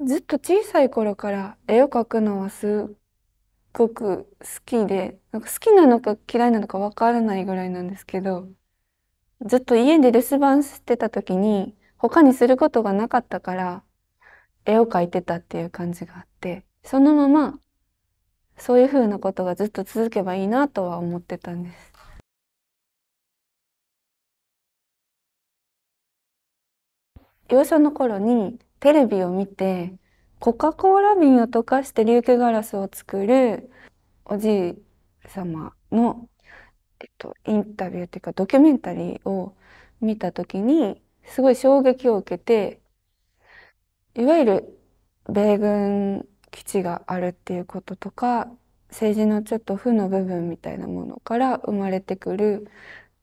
ずっと小さい頃から絵を描くのはすごく好きでなんか好きなのか嫌いなのかわからないぐらいなんですけどずっと家で留守番してた時に他にすることがなかったから絵を描いてたっていう感じがあってそのままそういうふうなことがずっと続けばいいなとは思ってたんです。幼少の頃にテレビを見てコカ・コーラ瓶を溶かして琉球ガラスを作るおじい様の、えっと、インタビューっていうかドキュメンタリーを見た時にすごい衝撃を受けていわゆる米軍基地があるっていうこととか政治のちょっと負の部分みたいなものから生まれてくる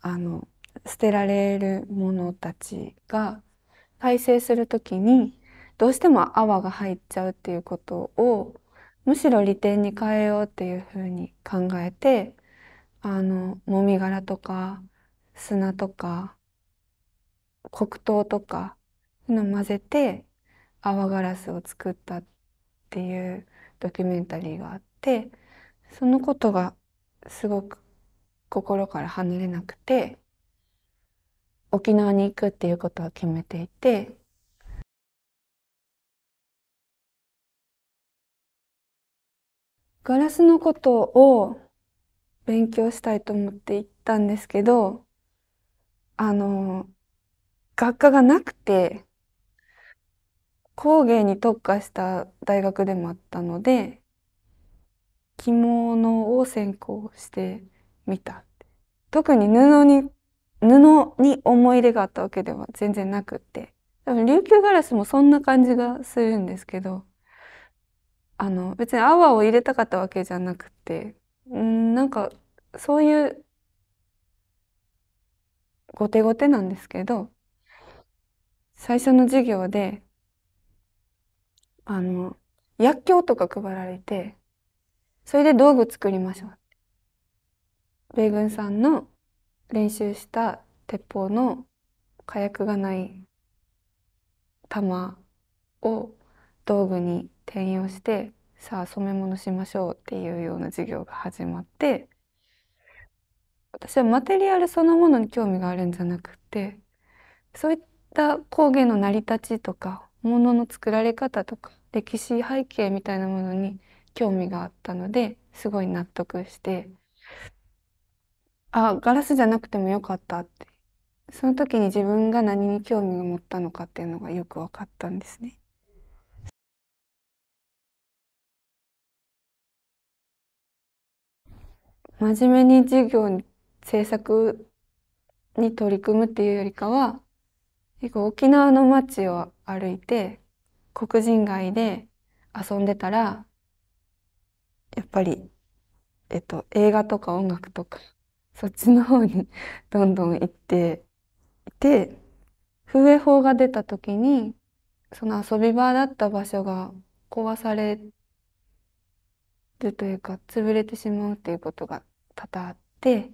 あの捨てられる者たちが再生するときにどうしても泡が入っちゃうっていうことをむしろ利点に変えようっていうふうに考えてあのもみ殻とか砂とか黒糖とかの混ぜて泡ガラスを作ったっていうドキュメンタリーがあってそのことがすごく心から離れなくて沖縄に行くっていうことは決めていてガラスのことを勉強したいと思って行ったんですけど、あの、学科がなくて、工芸に特化した大学でもあったので、着物を専攻してみた。特に布に、布に思い入れがあったわけでは全然なくって。多分琉球ガラスもそんな感じがするんですけど、あの別にアワーを入れたかったわけじゃなくてうんなんかそういう後手後手なんですけど最初の授業であの薬莢とか配られてそれで道具作りましょう米軍さんの練習した鉄砲の火薬がない弾を道具に転用してさあ染め物しましょうっていうような授業が始まって私はマテリアルそのものに興味があるんじゃなくてそういった工芸の成り立ちとか物の作られ方とか歴史背景みたいなものに興味があったのですごい納得してあガラスじゃなくてもよかったってその時に自分が何に興味を持ったのかっていうのがよく分かったんですね。真面目に授業に制作に取り組むっていうよりかは結構沖縄の街を歩いて黒人街で遊んでたらやっぱり、えっと、映画とか音楽とかそっちの方にどんどん行っていて風営法が出た時にその遊び場だった場所が壊されるというか潰れてしまうっていうことが多々あって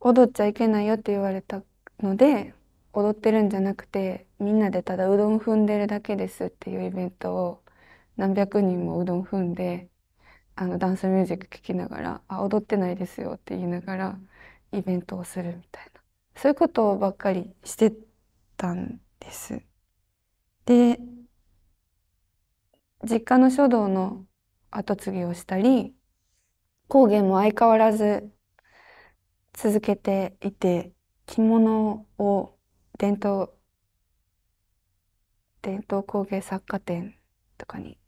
踊っちゃいけないよって言われたので踊ってるんじゃなくてみんなでただうどん踏んでるだけですっていうイベントを何百人もうどん踏んであのダンスミュージック聴きながら「あ踊ってないですよ」って言いながらイベントをするみたいなそういうことばっかりしてたんです。で実家の書道の後継ぎをしたり工芸も相変わらず続けていて、着物を伝統、伝統工芸作家展とかに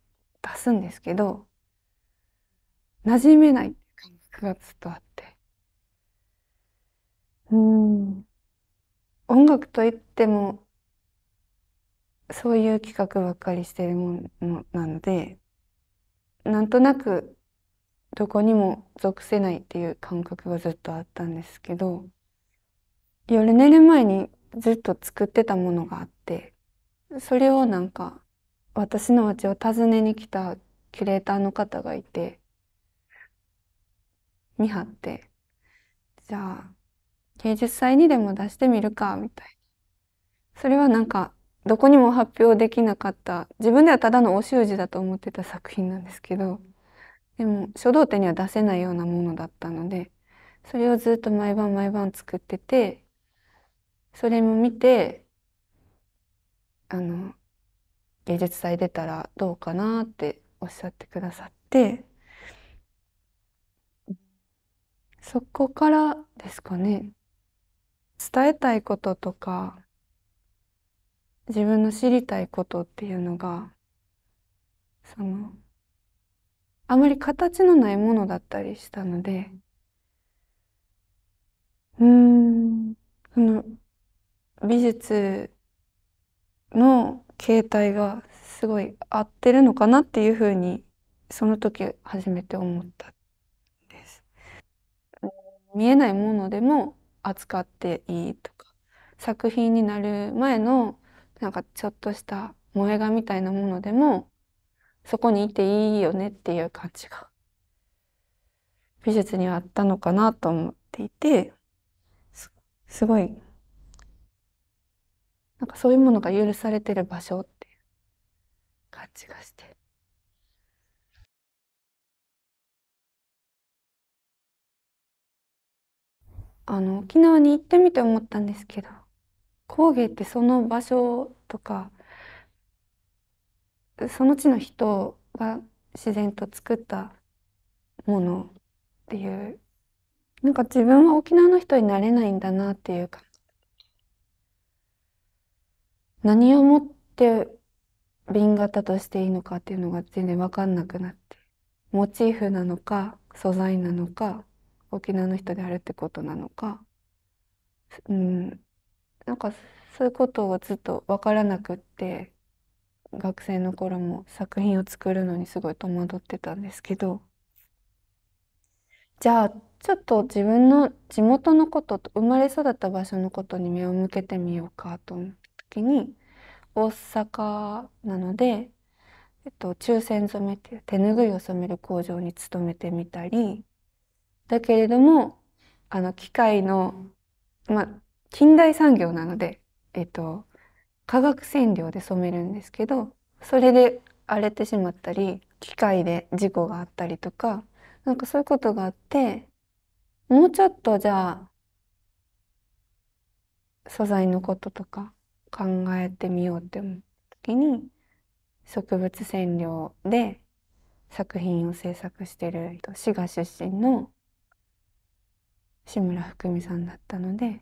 出すんですけど、馴染めない感覚がずっとあって。うん。音楽といっても、そういう企画ばっかりしてるものなので、なんとなくどこにも属せないっていう感覚がずっとあったんですけど夜寝る前にずっと作ってたものがあってそれをなんか私の家を訪ねに来たキュレーターの方がいて見張ってじゃあ芸術祭にでも出してみるかみたいなそれはなんかどこにも発表できなかった自分ではただのお習字だと思ってた作品なんですけど。でも書道展には出せないようなものだったのでそれをずっと毎晩毎晩作っててそれも見てあの芸術祭出たらどうかなっておっしゃってくださってそこからですかね伝えたいこととか自分の知りたいことっていうのがそのあまり形のないものだったりしたので、うん、その美術の形態がすごい合ってるのかなっていうふうにその時初めて思ったんです。見えないものでも扱っていいとか作品になる前のなんかちょっとした萌え画みたいなものでもそこにいていいよねっていう感じが美術にはあったのかなと思っていてすすごいなんかそういうものが許されてる場所っていう感じがして。あの沖縄に行ってみて思ったんですけど工芸ってその場所とかその地の人が自然と作ったものっていうなんか自分は沖縄の人になれないんだなっていうか何をもって瓶型としていいのかっていうのが全然分かんなくなってモチーフなのか素材なのか沖縄の人であるってことなのかうんなんかそういうことをずっと分からなくって。学生の頃も作品を作るのにすごい戸惑ってたんですけどじゃあちょっと自分の地元のことと生まれ育った場所のことに目を向けてみようかと思った時に大阪なので、えっと、抽選染めっていう手拭いを染める工場に勤めてみたりだけれどもあの機械の、ま近代産業なので、えっと、化学染料で染めるんですけどそれで荒れてしまったり機械で事故があったりとかなんかそういうことがあってもうちょっとじゃあ素材のこととか考えてみようって思った時に植物染料で作品を制作してる滋賀出身の志村福美さんだったので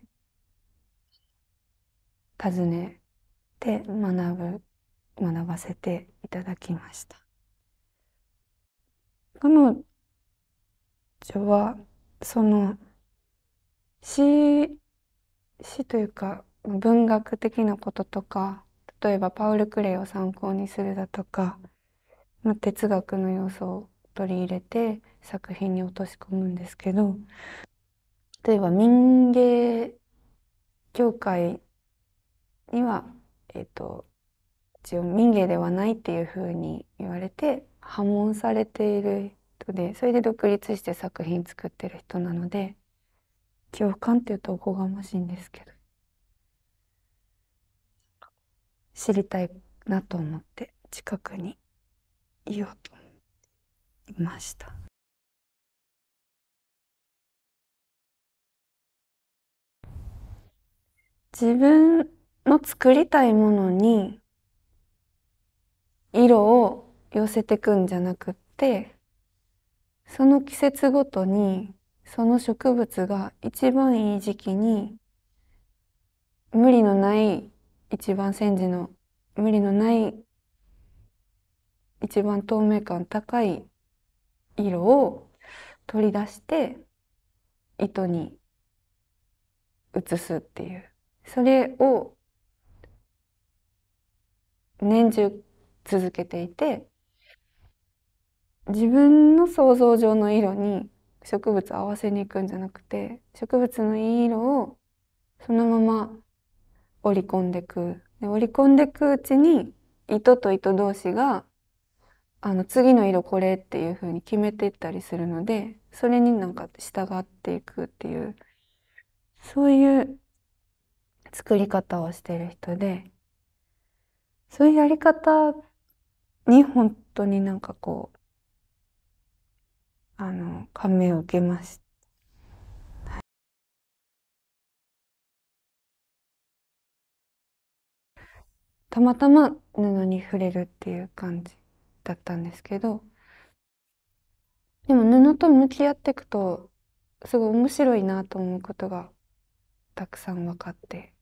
訪ねで学ぶ学ばせていただきました彼女はその詩詩というか文学的なこととか例えばパウル・クレイを参考にするだとか、まあ、哲学の要素を取り入れて作品に落とし込むんですけど例えば民芸協会にはえっと、一応民芸ではないっていうふうに言われて破門されている人でそれで独立して作品作ってる人なので恐怖感っていうとおこがましいんですけど知りたいなと思って近くにいようと思いました。自分の作りたいものに色を寄せてくんじゃなくってその季節ごとにその植物が一番いい時期に無理のない一番煎じの無理のない一番透明感高い色を取り出して糸に移すっていうそれを年中続けていて自分の想像上の色に植物を合わせに行くんじゃなくて植物のいい色をそのまま織り込んでくで織り込んでくうちに糸と糸同士があの次の色これっていう風に決めていったりするのでそれになんか従っていくっていうそういう作り方をしてる人でそういうやり方に本当になんかこう、あの、感銘を受けました。たまたま布に触れるっていう感じだったんですけどでも布と向き合っていくとすごい面白いなと思うことがたくさん分かって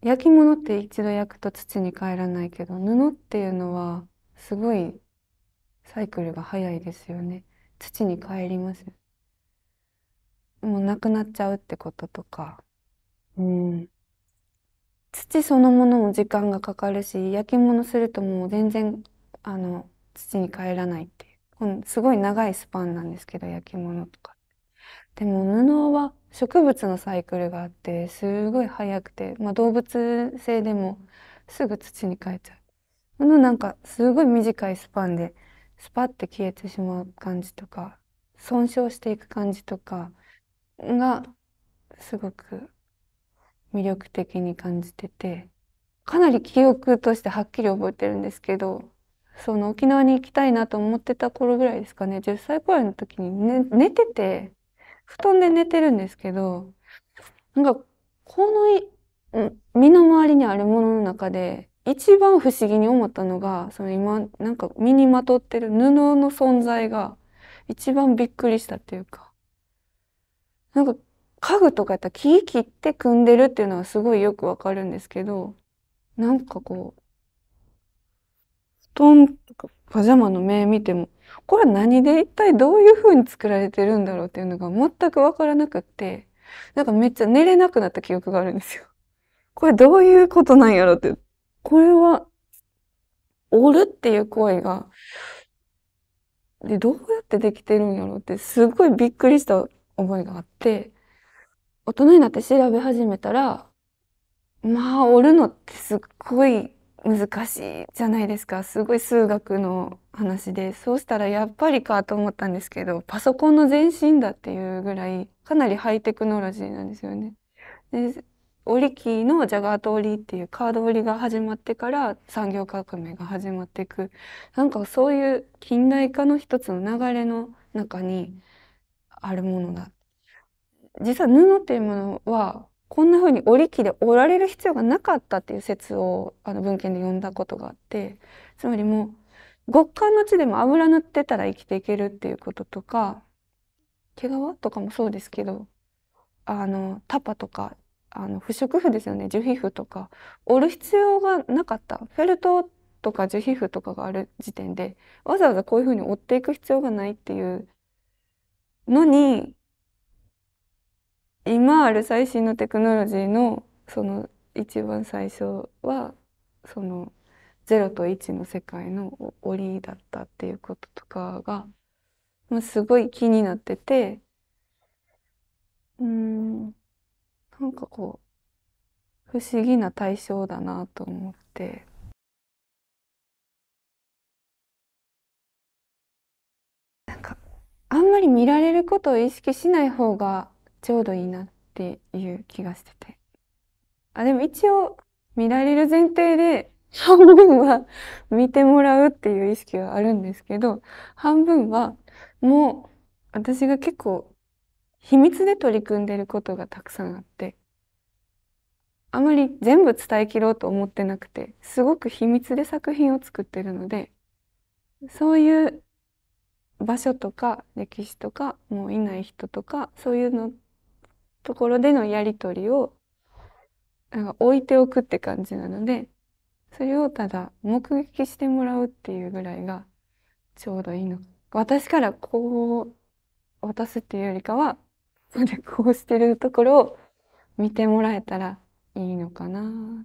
焼き物って一度焼くと土に帰らないけど布っていうのはすごいサイクルが早いですよね土に帰りますもうなくなっちゃうってこととかうん土そのものも時間がかかるし焼き物するともう全然あの土に帰らないっていうすごい長いスパンなんですけど焼き物とかでも布は植物のサイクルがあってすごい早くて、まあ、動物性でもすぐ土に変えちゃう。このなんかすごい短いスパンでスパッて消えてしまう感じとか損傷していく感じとかがすごく魅力的に感じててかなり記憶としてはっきり覚えてるんですけどその沖縄に行きたいなと思ってた頃ぐらいですかね10歳くらいの時に、ね、寝てて布団で寝てるんですけど、なんか、この身の回りにあるものの中で、一番不思議に思ったのが、その今、なんか身にまとってる布の存在が、一番びっくりしたっていうか。なんか、家具とかやったら木切って組んでるっていうのはすごいよくわかるんですけど、なんかこう、布団とかパジャマの目見ても、これは何で一体どういう風に作られてるんだろうっていうのが全くわからなくって、なんかめっちゃ寝れなくなった記憶があるんですよ。これどういうことなんやろって。これは、折るっていう声が、で、どうやってできてるんやろって、すごいびっくりした思いがあって、大人になって調べ始めたら、まあ、折るのってすっごい難しいじゃないですかすごい数学の話でそうしたらやっぱりかと思ったんですけどパソコンの前身だっていうぐらいかなりハイテクノロジーなんですよね。で織り機のジャガート折りっていうカード折りが始まってから産業革命が始まっていくなんかそういう近代化の一つの流れの中にあるものだ。実は布っていうものはこんな風に織機で織られる必要がなかったっていう説をあの文献で読んだことがあってつまりもう極寒の地でも油塗ってたら生きていけるっていうこととか毛皮とかもそうですけどあのタパとかあの不織布ですよね樹皮膚とか織る必要がなかったフェルトとか樹皮膚とかがある時点でわざわざこういうふうに織っていく必要がないっていうのに今ある最新のテクノロジーのその一番最初はその0と1の世界の檻だったっていうこととかが、すごい気になっててうんなんかこう不思議な対象だなと思って。かあんまり見られることを意識しない方がちょうどいいなっていう気がしてて。あ、でも一応見られる前提で 半分は見てもらうっていう意識はあるんですけど、半分はもう私が結構秘密で取り組んでることがたくさんあって、あまり全部伝えきろうと思ってなくて、すごく秘密で作品を作ってるので、そういう場所とか歴史とか、もういない人とか、そういうのところでのやり取りを、なんか置いておくって感じなので、それをただ目撃してもらうっていうぐらいがちょうどいいの。私からこう渡すっていうよりかは、こうしてるところを見てもらえたらいいのかな